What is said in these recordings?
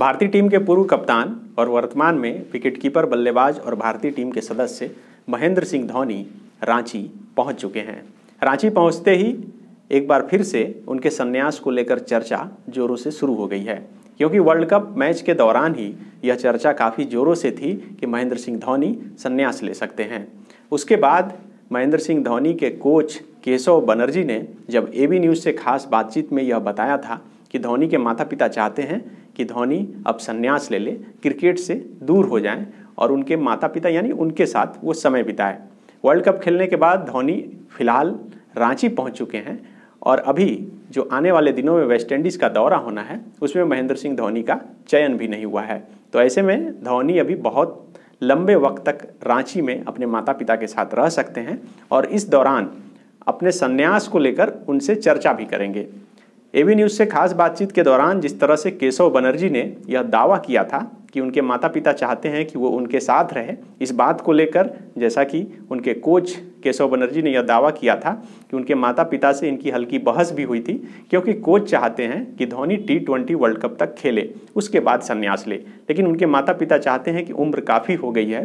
भारतीय टीम के पूर्व कप्तान और वर्तमान में विकेटकीपर बल्लेबाज और भारतीय टीम के सदस्य महेंद्र सिंह धोनी रांची पहुंच चुके हैं रांची पहुंचते ही एक बार फिर से उनके संन्यास को लेकर चर्चा जोरों से शुरू हो गई है क्योंकि वर्ल्ड कप मैच के दौरान ही यह चर्चा काफ़ी जोरों से थी कि महेंद्र सिंह धोनी संन्यास ले सकते हैं उसके बाद महेंद्र सिंह धोनी के कोच केशव बनर्जी ने जब ए न्यूज़ से खास बातचीत में यह बताया था कि धोनी के माता पिता चाहते हैं कि धोनी अब संन्यास ले ले क्रिकेट से दूर हो जाएं और उनके माता पिता यानी उनके साथ वो समय बिताए वर्ल्ड कप खेलने के बाद धोनी फिलहाल रांची पहुंच चुके हैं और अभी जो आने वाले दिनों में वेस्ट इंडीज़ का दौरा होना है उसमें महेंद्र सिंह धोनी का चयन भी नहीं हुआ है तो ऐसे में धोनी अभी बहुत लंबे वक्त तक रांची में अपने माता पिता के साथ रह सकते हैं और इस दौरान अपने संन्यास को लेकर उनसे चर्चा भी करेंगे एवी न्यूज़ से खास बातचीत के दौरान जिस तरह से केशव बनर्जी ने यह दावा किया था कि उनके माता पिता चाहते हैं कि वो उनके साथ रहें इस बात को लेकर जैसा कि उनके कोच केशव बनर्जी ने यह दावा किया था कि उनके माता पिता से इनकी हल्की बहस भी हुई थी क्योंकि कोच चाहते हैं कि Dhoni T twenty World Cup तक खेले उसके बाद संन्यास ले लेकिन उनके माता पिता चाहते हैं कि उम्र काफ़ी हो गई है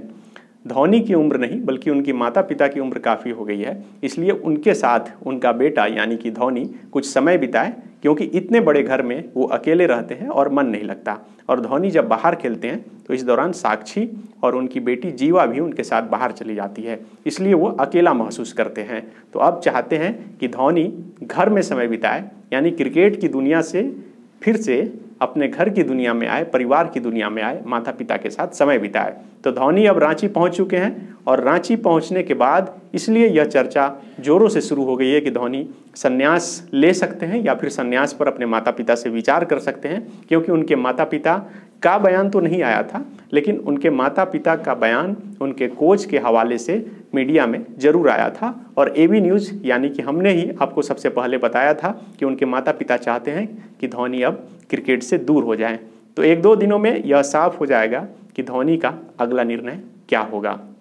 धोनी की उम्र नहीं बल्कि उनकी माता पिता की उम्र काफ़ी हो गई है इसलिए उनके साथ उनका बेटा यानी कि धोनी कुछ समय बिताए क्योंकि इतने बड़े घर में वो अकेले रहते हैं और मन नहीं लगता और धोनी जब बाहर खेलते हैं तो इस दौरान साक्षी और उनकी बेटी जीवा भी उनके साथ बाहर चली जाती है इसलिए वो अकेला महसूस करते हैं तो अब चाहते हैं कि धोनी घर में समय बिताए यानी क्रिकेट की दुनिया से फिर से अपने घर की दुनिया में आए परिवार की दुनिया में आए माता पिता के साथ समय बिताए तो धोनी अब रांची पहुंच चुके हैं और रांची पहुंचने के बाद इसलिए यह चर्चा जोरों से शुरू हो गई है कि धोनी संन्यास ले सकते हैं या फिर सन्यास पर अपने माता पिता से विचार कर सकते हैं क्योंकि उनके माता पिता का बयान तो नहीं आया था लेकिन उनके माता पिता का बयान उनके कोच के हवाले से मीडिया में ज़रूर आया था और ए बी न्यूज़ यानी कि हमने ही आपको सबसे पहले बताया था कि उनके माता पिता चाहते हैं कि धोनी अब क्रिकेट से दूर हो जाएं तो एक दो दिनों में यह साफ हो जाएगा कि धोनी का अगला निर्णय क्या होगा